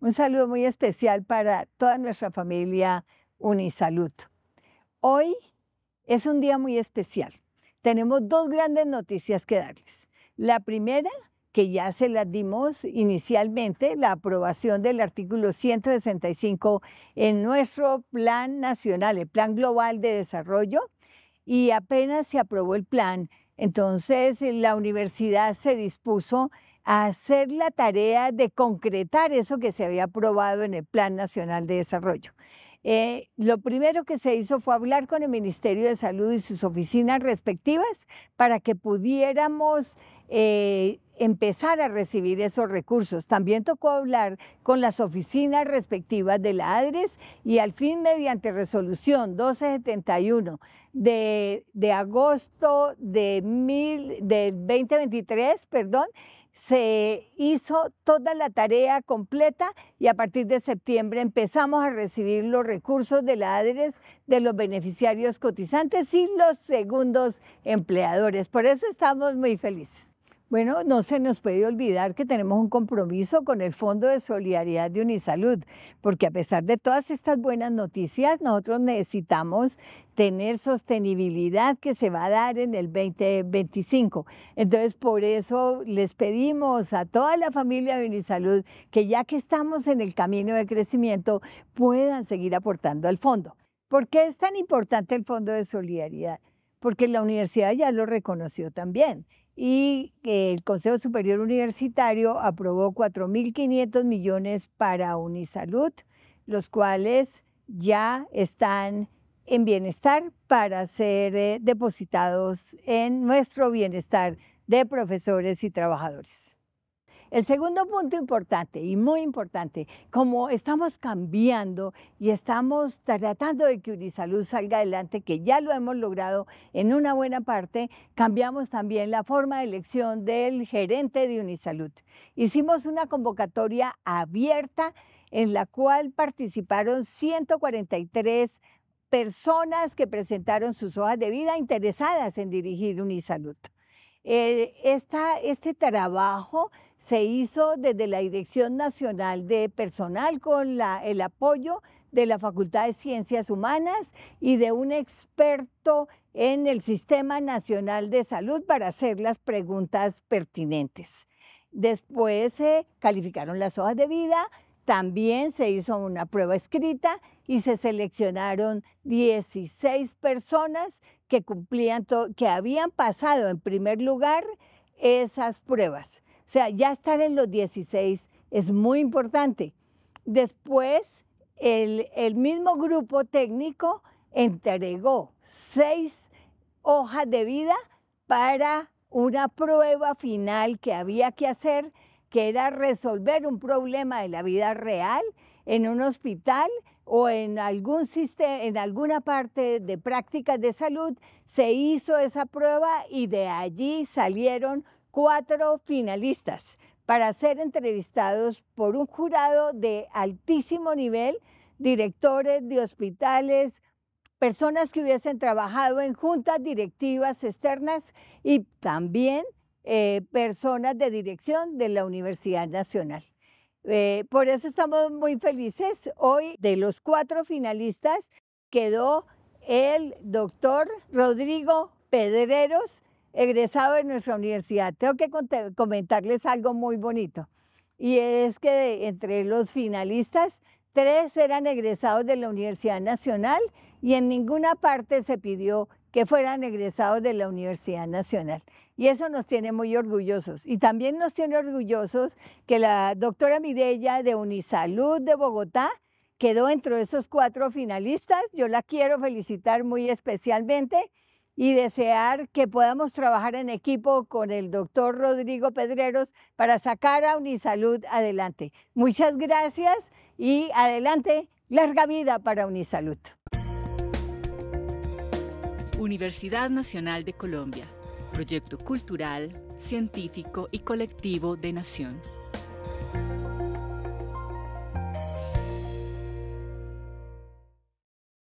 Un saludo muy especial para toda nuestra familia Unisalud. Hoy es un día muy especial. Tenemos dos grandes noticias que darles. La primera, que ya se las dimos inicialmente, la aprobación del artículo 165 en nuestro plan nacional, el plan global de desarrollo, y apenas se aprobó el plan, entonces la universidad se dispuso hacer la tarea de concretar eso que se había aprobado en el Plan Nacional de Desarrollo. Eh, lo primero que se hizo fue hablar con el Ministerio de Salud y sus oficinas respectivas para que pudiéramos eh, empezar a recibir esos recursos. También tocó hablar con las oficinas respectivas de la ADRES y al fin mediante resolución 1271 de, agosto de, de 2023, perdón, se hizo toda la tarea completa y a partir de septiembre empezamos a recibir los recursos de la ADRES de los beneficiarios cotizantes y los segundos empleadores. Por eso estamos muy felices. Bueno, no se nos puede olvidar que tenemos un compromiso con el Fondo de Solidaridad de Unisalud, porque a pesar de todas estas buenas noticias, nosotros necesitamos tener sostenibilidad que se va a dar en el 2025. Entonces, por eso les pedimos a toda la familia de Unisalud que ya que estamos en el camino de crecimiento, puedan seguir aportando al fondo. ¿Por qué es tan importante el Fondo de Solidaridad? Porque la universidad ya lo reconoció también y el Consejo Superior Universitario aprobó 4.500 millones para Unisalud, los cuales ya están en bienestar para ser eh, depositados en nuestro bienestar de profesores y trabajadores. El segundo punto importante y muy importante, como estamos cambiando y estamos tratando de que Unisalud salga adelante, que ya lo hemos logrado en una buena parte, cambiamos también la forma de elección del gerente de Unisalud. Hicimos una convocatoria abierta en la cual participaron 143 personas que presentaron sus hojas de vida interesadas en dirigir Unisalud. Eh, este trabajo se hizo desde la Dirección Nacional de Personal con el apoyo de la Facultad de Ciencias Humanas y de un experto en el Sistema Nacional de Salud para hacer las preguntas pertinentes. Después se calificaron las hojas de vida, también se hizo una prueba escrita y se seleccionaron 16 personas que habían pasado en primer lugar esas pruebas. O sea, ya estar en los 16 es muy importante. Después, el, mismo grupo técnico entregó seis hojas de vida para una prueba final que había que hacer, que era resolver un problema de la vida real en un hospital o en, algún sistema, en alguna parte de prácticas de salud, se hizo esa prueba y de allí salieron cuatro finalistas para ser entrevistados por un jurado de altísimo nivel, directores de hospitales, personas que hubiesen trabajado en juntas directivas externas y también eh, personas de dirección de la Universidad Nacional. Eh, por eso estamos muy felices. Hoy de los cuatro finalistas quedó el doctor Rodrigo Pedreros, egresado de nuestra universidad, tengo que comentarles algo muy bonito. Y es que entre los finalistas, tres eran egresados de la Universidad Nacional y en ninguna parte se pidió que fueran egresados de la Universidad Nacional. Y eso nos tiene muy orgullosos. Y también nos tiene orgullosos que la doctora Mirella de Unisalud de Bogotá quedó entre esos cuatro finalistas. Yo la quiero felicitar muy especialmente y desear que podamos trabajar en equipo con el doctor Rodrigo Pedreros para sacar a Unisalud adelante. Muchas gracias y adelante, larga vida para Unisalud. Universidad Nacional de Colombia, proyecto cultural, científico y colectivo de Nación.